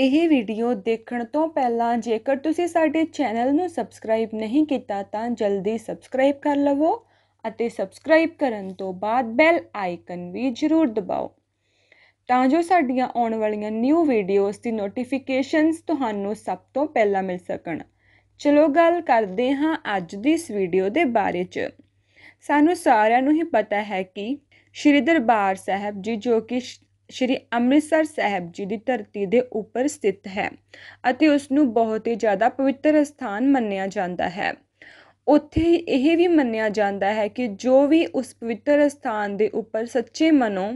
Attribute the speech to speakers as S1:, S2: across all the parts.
S1: ਇਹ ਵੀਡੀਓ ਦੇਖਣ ਤੋਂ ਪਹਿਲਾਂ ਜੇਕਰ ਤੁਸੀਂ ਸਾਡੇ ਚੈਨਲ ਨੂੰ ਸਬਸਕ੍ਰਾਈਬ ਨਹੀਂ ਕੀਤਾ ਤਾਂ ਜਲਦੀ ਸਬਸਕ੍ਰਾਈਬ ਕਰ ਲਵੋ ਅਤੇ ਸਬਸਕ੍ਰਾਈਬ ਕਰਨ ਤੋਂ ਬਾਅਦ ਬੈਲ ਆਈਕਨ ਵੀ ਜ਼ਰੂਰ ਦਬਾਓ ਤਾਂ ਜੋ ਸਾਡੀਆਂ ਆਉਣ ਵਾਲੀਆਂ ਨਿਊ ਵੀਡੀਓਜ਼ ਦੀ ਨੋਟੀਫਿਕੇਸ਼ਨਸ ਤੁਹਾਨੂੰ ਸਭ ਤੋਂ ਪਹਿਲਾਂ ਮਿਲ ਸਕਣ ਚਲੋ ਗੱਲ ਕਰਦੇ ਹਾਂ ਅੱਜ ਦੀ ਇਸ ਵੀਡੀਓ ਦੇ ਬਾਰੇ 'ਚ ਸਾਨੂੰ ਸਾਰਿਆਂ ਨੂੰ ਹੀ ਪਤਾ ਹੈ ਕਿ ਸ਼੍ਰੀ ਦਰਬਾਰ ਸਾਹਿਬ ਜੀ ਜੋ ਕਿ ਸ਼੍ਰੀ ਅੰਮ੍ਰਿਤਸਰ ਸਾਹਿਬ ਜੀ ਦੀ ਧਰਤੀ ਦੇ ਉੱਪਰ ਸਥਿਤ ਹੈ ਅਤੇ ਉਸ ਨੂੰ ਬਹੁਤ ਹੀ ਜ਼ਿਆਦਾ ਪਵਿੱਤਰ ਸਥਾਨ ਮੰਨਿਆ ਜਾਂਦਾ ਹੈ ਉੱਥੇ ਇਹ ਵੀ ਮੰਨਿਆ ਜਾਂਦਾ ਹੈ ਕਿ ਜੋ ਵੀ ਉਸ ਪਵਿੱਤਰ ਸਥਾਨ ਦੇ ਉੱਪਰ ਸੱਚੇ ਮਨੋਂ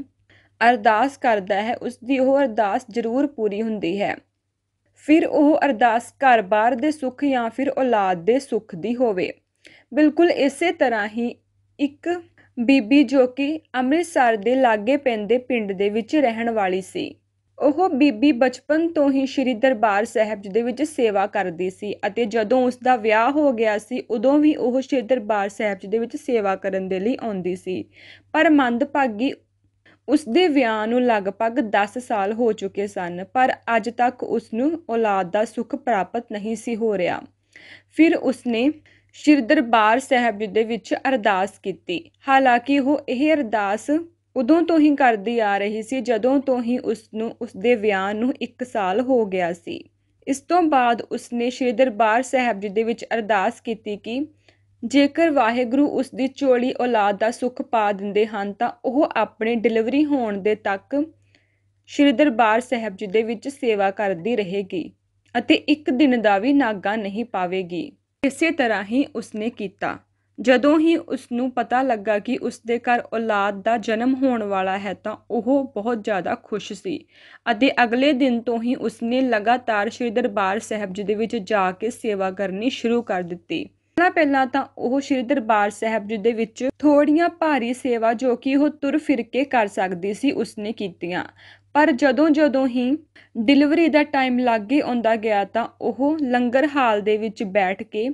S1: ਅਰਦਾਸ ਕਰਦਾ ਹੈ ਉਸ ਦੀ ਉਹ ਅਰਦਾਸ ਜ਼ਰੂਰ ਪੂਰੀ ਹੁੰਦੀ ਹੈ ਫਿਰ ਉਹ ਅਰਦਾਸ ਘਰ-ਬਾਰ ਦੇ ਸੁੱਖ ਜਾਂ ਫਿਰ ਔਲਾਦ ਦੇ ਸੁੱਖ ਦੀ ਹੋਵੇ ਬਿਲਕੁਲ ਇਸੇ ਤਰ੍ਹਾਂ ਹੀ ਇੱਕ ਬੀਬੀ ਜੋ ਕਿ ਅੰਮ੍ਰਿਤਸਰ ਦੇ ਲਾਗੇ ਪੈਂਦੇ ਪਿੰਡ ਦੇ ਵਿੱਚ ਰਹਿਣ ਵਾਲੀ ਸੀ ਉਹ ਬੀਬੀ ਬਚਪਨ ਤੋਂ ਹੀ ਸ੍ਰੀ ਦਰਬਾਰ ਸਾਹਿਬ ਜੀ ਦੇ ਵਿੱਚ ਸੇਵਾ ਕਰਦੀ ਸੀ ਅਤੇ ਜਦੋਂ ਉਸ ਦਾ ਵਿਆਹ ਹੋ ਗਿਆ ਸੀ ਉਦੋਂ ਵੀ ਉਹ ਸ੍ਰੀ ਦਰਬਾਰ ਸਾਹਿਬ ਜੀ ਦੇ ਵਿੱਚ ਸੇਵਾ ਕਰਨ ਦੇ ਲਈ ਆਉਂਦੀ ਸੀ ਪਰ ਮੰਦਭਾਗੀ ਉਸ ਦੇ ਵਿਆਹ ਨੂੰ ਲਗਭਗ 10 ਸਾਲ ਹੋ ਚੁੱਕੇ ਸਨ ਪਰ ਅੱਜ ਤੱਕ ਉਸ ਨੂੰ ਔਲਾਦ ਦਾ ਸੁੱਖ ਪ੍ਰਾਪਤ ਨਹੀਂ ਸੀ ਹੋ ਰਿਹਾ ਫਿਰ ਉਸਨੇ ਸ਼੍ਰੀ ਦਰਬਾਰ ਸਾਹਿਬ ਜੀ ਦੇ ਵਿੱਚ ਅਰਦਾਸ ਕੀਤੀ ਹਾਲਾਂਕਿ ਉਹ ਇਹ ਅਰਦਾਸ ਉਦੋਂ ਤੋਂ ਹੀ ਕਰਦੀ ਆ ਰਹੀ ਸੀ ਜਦੋਂ ਤੋਂ ਹੀ ਉਸ ਨੂੰ ਉਸ ਦੇ ਵਿਆਹ ਨੂੰ 1 ਸਾਲ ਹੋ ਗਿਆ ਸੀ ਇਸ ਤੋਂ ਬਾਅਦ ਉਸ ਨੇ ਸ਼੍ਰੀ ਦਰਬਾਰ ਸਾਹਿਬ ਜੀ ਦੇ ਵਿੱਚ ਅਰਦਾਸ ਕੀਤੀ ਕਿ ਜੇਕਰ ਵਾਹਿਗੁਰੂ ਉਸ ਦੀ ਚੋਲੀ ਔਲਾਦ ਦਾ ਸੁੱਖ ਪਾ ਦਿੰਦੇ ਹਨ ਤਾਂ ਉਹ ਆਪਣੇ ਡਿਲੀਵਰੀ ਹੋਣ ਦੇ ਤੱਕ ਸ਼੍ਰੀ ਦਰਬਾਰ ਸਾਹਿਬ ਜੀ ਦੇ ਵਿੱਚ ਸੇਵਾ ਕਰਦੀ ਰਹੇਗੀ ਅਤੇ ਇੱਕ ਦਿਨ ਦਾ ਵੀ ਨਾਗਾ ਨਹੀਂ ਪਾਵੇਗੀ ਇਸੇ ਤਰ੍ਹਾਂ ਹੀ ਉਸਨੇ ਕੀਤਾ ਜਦੋਂ ਹੀ ਉਸ ਨੂੰ ਪਤਾ ਲੱਗਾ ਕਿ ਉਸ ਦੇ ਘਰ ਔਲਾਦ ਦਾ ਜਨਮ ਹੋਣ ਵਾਲਾ ਹੈ ਤਾਂ ਉਹ ਬਹੁਤ ਜ਼ਿਆਦਾ ਖੁਸ਼ ਸੀ ਅਤੇ ਅਗਲੇ ਦਿਨ ਤੋਂ ਹੀ ਉਸਨੇ ਲਗਾਤਾਰ ਸ਼੍ਰੀ ਦਰਬਾਰ ਸਾਹਿਬ ਜੀ ਦੇ ਵਿੱਚ ਜਾ ਕੇ ਸੇਵਾ ਕਰਨੀ ਸ਼ੁਰੂ ਕਰ ਦਿੱਤੀ ਪਹਿਲਾਂ ਪਹਿਲਾਂ ਤਾਂ ਉਹ ਸ਼੍ਰੀ ਦਰਬਾਰ ਸਾਹਿਬ ਜੀ ਦੇ ਵਿੱਚ ਥੋੜੀਆਂ ਭਾਰੀ ਸੇਵਾ ਜੋ ਕਿ ਉਹ ਤੁਰ ਫਿਰ ਕੇ ਕਰ ਸਕਦੀ ਸੀ ਉਸਨੇ ਕੀਤੀਆਂ ਪਰ ਜਦੋਂ ਜਦੋਂ ਹੀ ਡਿਲੀਵਰੀ ਦਾ ਟਾਈਮ ਲਾਗੇ ਆਉਂਦਾ ਗਿਆ ਤਾਂ ਉਹ ਲੰਗਰ ਹਾਲ ਦੇ ਵਿੱਚ ਬੈਠ ਕੇ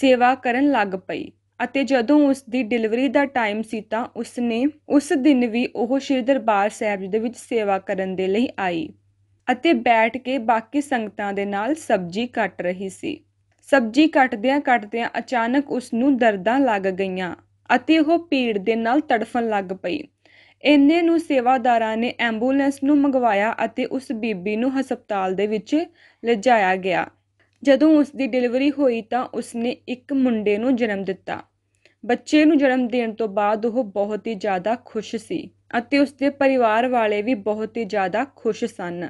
S1: ਸੇਵਾ ਕਰਨ ਲੱਗ ਪਈ ਅਤੇ ਜਦੋਂ ਉਸ ਦੀ ਡਿਲੀਵਰੀ ਦਾ ਟਾਈਮ ਸੀ ਤਾਂ ਉਸ ਨੇ ਉਸ ਦਿਨ ਵੀ ਉਹ ਸ਼੍ਰੀ ਦਰਬਾਰ ਸਾਹਿਬ ਜੀ ਦੇ ਵਿੱਚ ਸੇਵਾ ਕਰਨ ਦੇ ਲਈ ਆਈ ਅਤੇ ਬੈਠ ਕੇ ਬਾਕੀ ਸੰਗਤਾਂ ਦੇ ਨਾਲ ਸਬਜ਼ੀ ਕੱਟ ਰਹੀ ਸੀ ਸਬਜ਼ੀ ਕੱਟਦਿਆਂ ਕੱਟਦਿਆਂ ਅਚਾਨਕ ਉਸ ਨੂੰ ਦਰਦਾਂ ਲੱਗ ਗਈਆਂ ਅਤੇ ਉਹ ਪੀੜ ਦੇ ਨਾਲ ਤੜਫਣ ਲੱਗ ਪਈ ਇੰਨੇ ਨੂੰ ਸੇਵਾਦਾਰਾਂ ਨੇ ਐਂਬੂਲੈਂਸ ਨੂੰ ਮੰਗਵਾਇਆ ਅਤੇ ਉਸ ਬੀਬੀ ਨੂੰ ਹਸਪਤਾਲ ਦੇ ਵਿੱਚ ਲਿਜਾਇਆ ਗਿਆ ਜਦੋਂ ਉਸ ਦੀ ਡਿਲੀਵਰੀ ਹੋਈ ਤਾਂ ਉਸ ਨੇ ਇੱਕ ਮੁੰਡੇ ਨੂੰ ਜਨਮ ਦਿੱਤਾ ਬੱਚੇ ਨੂੰ ਜਨਮ ਦੇਣ ਤੋਂ ਬਾਅਦ ਉਹ ਬਹੁਤ ਹੀ ਜ਼ਿਆਦਾ ਖੁਸ਼ ਸੀ ਅਤੇ ਉਸ ਦੇ ਪਰਿਵਾਰ ਵਾਲੇ ਵੀ ਬਹੁਤ ਹੀ ਜ਼ਿਆਦਾ ਖੁਸ਼ ਸਨ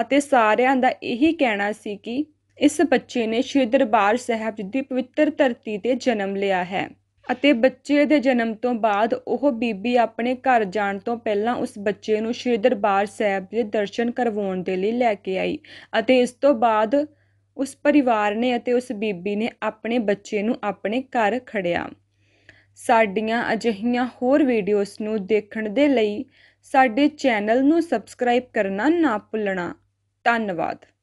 S1: ਅਤੇ ਸਾਰਿਆਂ ਦਾ ਇਹੀ ਕਹਿਣਾ ਸੀ ਕਿ ਇਸ ਬੱਚੇ ਨੇ ਸ਼੍ਰੀ ਦਰਬਾਰ ਸਾਹਿਬ ਦੀ ਪਵਿੱਤਰ ਧਰਤੀ ਤੇ ਜਨਮ ਲਿਆ ਹੈ ਅਤੇ ਬੱਚੇ ਦੇ ਜਨਮ ਤੋਂ ਬਾਅਦ ਉਹ ਬੀਬੀ ਆਪਣੇ ਘਰ ਜਾਣ ਤੋਂ ਪਹਿਲਾਂ ਉਸ ਬੱਚੇ ਨੂੰ ਸ਼੍ਰੀ ਦਰਬਾਰ ਸਾਹਿਬ ਦੇ ਦਰਸ਼ਨ ਕਰਵਾਉਣ ਦੇ ਲਈ ਲੈ ਕੇ ਆਈ ਅਤੇ ਇਸ ਤੋਂ ਬਾਅਦ ਉਸ ਪਰਿਵਾਰ ਨੇ ਅਤੇ ਉਸ ਬੀਬੀ ਨੇ ਆਪਣੇ ਬੱਚੇ ਨੂੰ ਆਪਣੇ ਘਰ ਖੜਿਆ ਸਾਡੀਆਂ ਅਜਿਹੀਆਂ ਹੋਰ ਵੀਡੀਓਜ਼ ਨੂੰ ਦੇਖਣ ਦੇ ਲਈ ਸਾਡੇ ਚੈਨਲ ਨੂੰ ਸਬਸਕ੍ਰਾਈਬ ਕਰਨਾ ਨਾ ਭੁੱਲਣਾ ਧੰਨਵਾਦ